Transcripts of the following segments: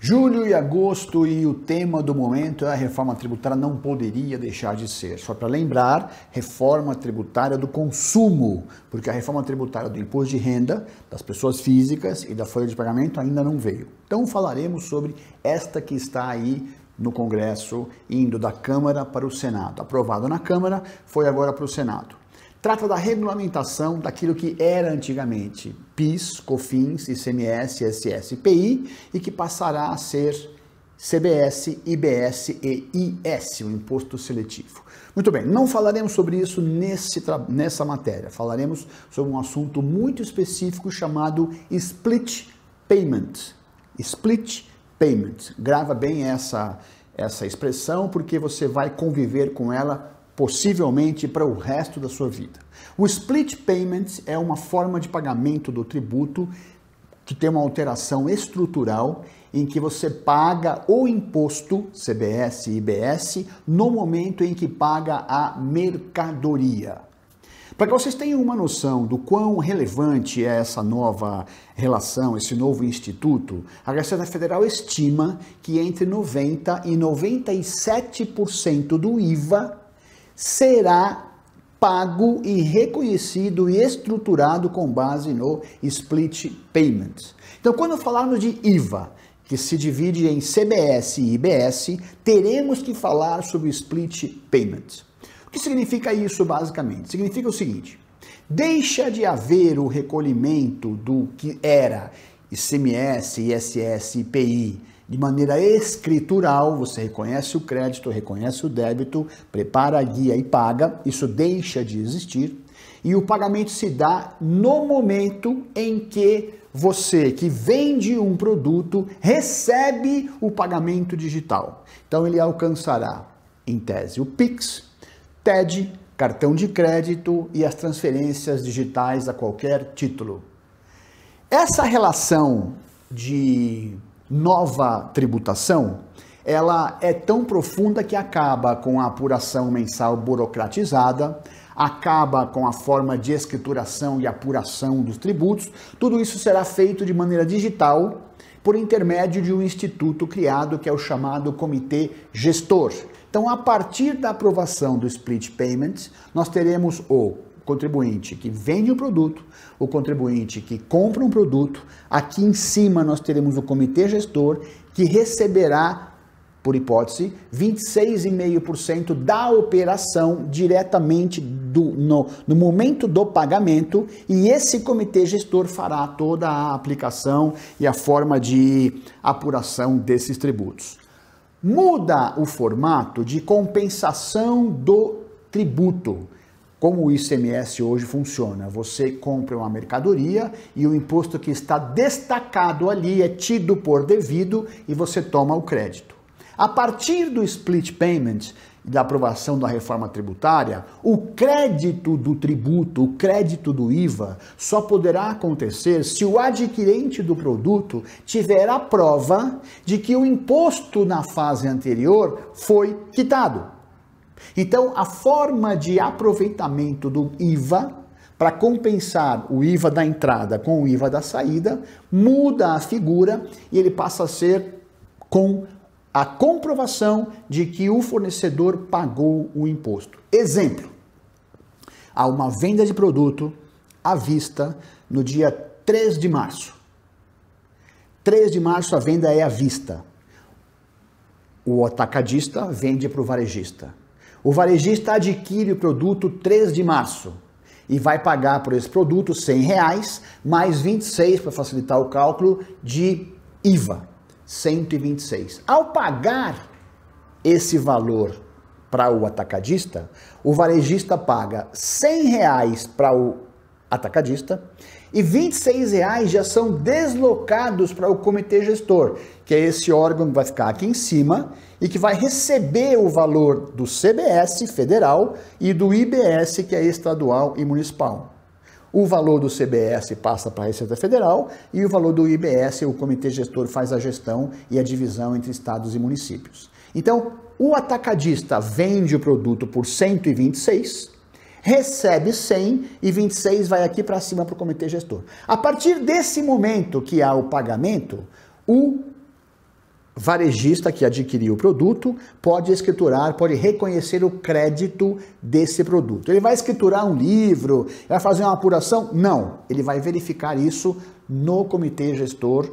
Julho e agosto e o tema do momento é a reforma tributária não poderia deixar de ser. Só para lembrar, reforma tributária do consumo, porque a reforma tributária do imposto de renda das pessoas físicas e da folha de pagamento ainda não veio. Então falaremos sobre esta que está aí no Congresso, indo da Câmara para o Senado. Aprovado na Câmara, foi agora para o Senado. Trata da regulamentação daquilo que era antigamente PIS, COFINS, ICMS, PI e que passará a ser CBS, IBS e IS, o Imposto Seletivo. Muito bem, não falaremos sobre isso nesse, nessa matéria. Falaremos sobre um assunto muito específico chamado Split Payment. Split Payment. Grava bem essa, essa expressão porque você vai conviver com ela possivelmente para o resto da sua vida. O split payment é uma forma de pagamento do tributo que tem uma alteração estrutural em que você paga o imposto CBS e IBS no momento em que paga a mercadoria. Para que vocês tenham uma noção do quão relevante é essa nova relação, esse novo instituto, a Receita Federal estima que entre 90% e 97% do IVA será pago e reconhecido e estruturado com base no split payment. Então, quando falarmos de IVA, que se divide em CBS e IBS, teremos que falar sobre split payment. O que significa isso basicamente? Significa o seguinte: deixa de haver o recolhimento do que era ICMS, ISS, IPI, de maneira escritural, você reconhece o crédito, reconhece o débito, prepara a guia e paga, isso deixa de existir. E o pagamento se dá no momento em que você que vende um produto recebe o pagamento digital. Então ele alcançará, em tese, o Pix, TED, cartão de crédito e as transferências digitais a qualquer título. Essa relação de nova tributação, ela é tão profunda que acaba com a apuração mensal burocratizada, acaba com a forma de escrituração e apuração dos tributos. Tudo isso será feito de maneira digital por intermédio de um instituto criado que é o chamado Comitê Gestor. Então, a partir da aprovação do split payment, nós teremos o contribuinte que vende o produto, o contribuinte que compra um produto. Aqui em cima nós teremos o comitê gestor que receberá, por hipótese, 26,5% da operação diretamente do, no, no momento do pagamento e esse comitê gestor fará toda a aplicação e a forma de apuração desses tributos. Muda o formato de compensação do tributo como o ICMS hoje funciona. Você compra uma mercadoria e o imposto que está destacado ali é tido por devido e você toma o crédito. A partir do split payment, da aprovação da reforma tributária, o crédito do tributo, o crédito do IVA, só poderá acontecer se o adquirente do produto tiver a prova de que o imposto na fase anterior foi quitado. Então, a forma de aproveitamento do IVA para compensar o IVA da entrada com o IVA da saída muda a figura e ele passa a ser com a comprovação de que o fornecedor pagou o imposto. Exemplo: há uma venda de produto à vista no dia 3 de março. 3 de março a venda é à vista. O atacadista vende para o varejista. O varejista adquire o produto 3 de março e vai pagar por esse produto 100 reais, mais 26 para facilitar o cálculo de IVA, 126. Ao pagar esse valor para o atacadista, o varejista paga 100 reais para o atacadista e R$ reais já são deslocados para o comitê gestor, que é esse órgão que vai ficar aqui em cima e que vai receber o valor do CBS federal e do IBS, que é estadual e municipal. O valor do CBS passa para a Receita Federal e o valor do IBS, o comitê gestor faz a gestão e a divisão entre estados e municípios. Então, o atacadista vende o produto por 126 recebe 100 e 26 vai aqui para cima para o comitê gestor. A partir desse momento que há o pagamento, o varejista que adquiriu o produto pode escriturar, pode reconhecer o crédito desse produto. Ele vai escriturar um livro, vai fazer uma apuração? Não, ele vai verificar isso no comitê gestor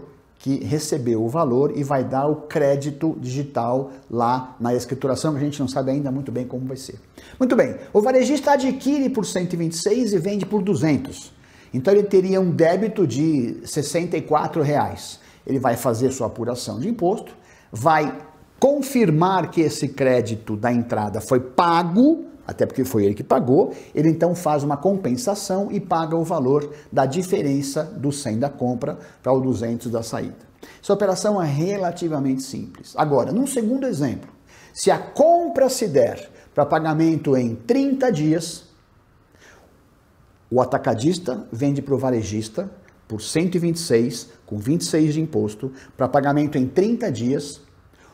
que recebeu o valor e vai dar o crédito digital lá na escrituração, que a gente não sabe ainda muito bem como vai ser. Muito bem, o varejista adquire por 126 e vende por 200. Então ele teria um débito de 64 reais. Ele vai fazer sua apuração de imposto, vai confirmar que esse crédito da entrada foi pago até porque foi ele que pagou, ele então faz uma compensação e paga o valor da diferença do 100 da compra para o 200 da saída. Essa operação é relativamente simples. Agora, num segundo exemplo, se a compra se der para pagamento em 30 dias, o atacadista vende para o varejista por 126, com 26 de imposto, para pagamento em 30 dias.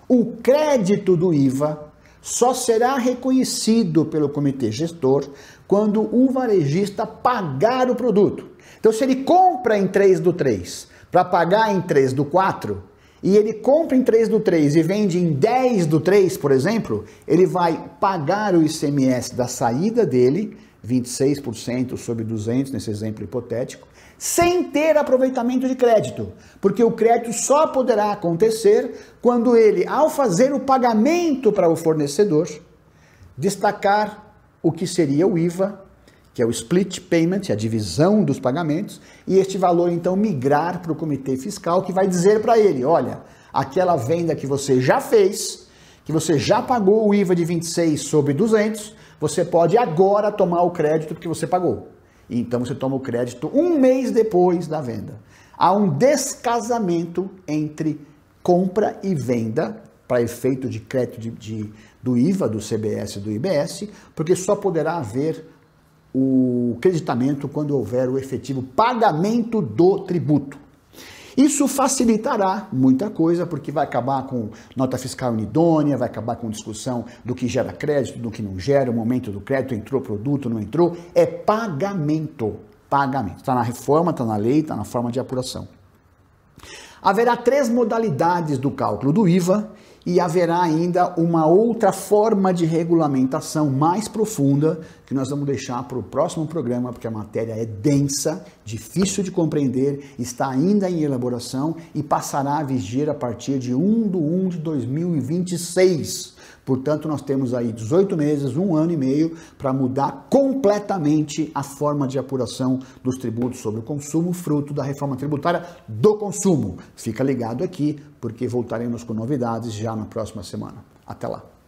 O crédito do IVA só será reconhecido pelo comitê gestor quando o varejista pagar o produto. Então, se ele compra em 3 do 3 para pagar em 3 do 4, e ele compra em 3 do 3 e vende em 10 do 3, por exemplo, ele vai pagar o ICMS da saída dele, 26% sobre 200 nesse exemplo hipotético, sem ter aproveitamento de crédito, porque o crédito só poderá acontecer quando ele, ao fazer o pagamento para o fornecedor, destacar o que seria o IVA, que é o split payment, a divisão dos pagamentos, e este valor então migrar para o comitê fiscal que vai dizer para ele, olha, aquela venda que você já fez, que você já pagou o IVA de 26 sobre 200, você pode agora tomar o crédito porque você pagou. Então você toma o crédito um mês depois da venda. Há um descasamento entre compra e venda para efeito de crédito de, de, do IVA, do CBS e do IBS, porque só poderá haver o creditamento quando houver o efetivo pagamento do tributo. Isso facilitará muita coisa, porque vai acabar com nota fiscal inidônea, vai acabar com discussão do que gera crédito, do que não gera, o momento do crédito, entrou produto, não entrou. É pagamento. Pagamento. Está na reforma, está na lei, está na forma de apuração. Haverá três modalidades do cálculo do IVA e haverá ainda uma outra forma de regulamentação mais profunda que nós vamos deixar para o próximo programa, porque a matéria é densa, difícil de compreender, está ainda em elaboração e passará a vigir a partir de 1 de 1 de 2026. Portanto, nós temos aí 18 meses, um ano e meio, para mudar completamente a forma de apuração dos tributos sobre o consumo, fruto da reforma tributária do consumo. Fica ligado aqui, porque voltaremos com novidades já na próxima semana. Até lá!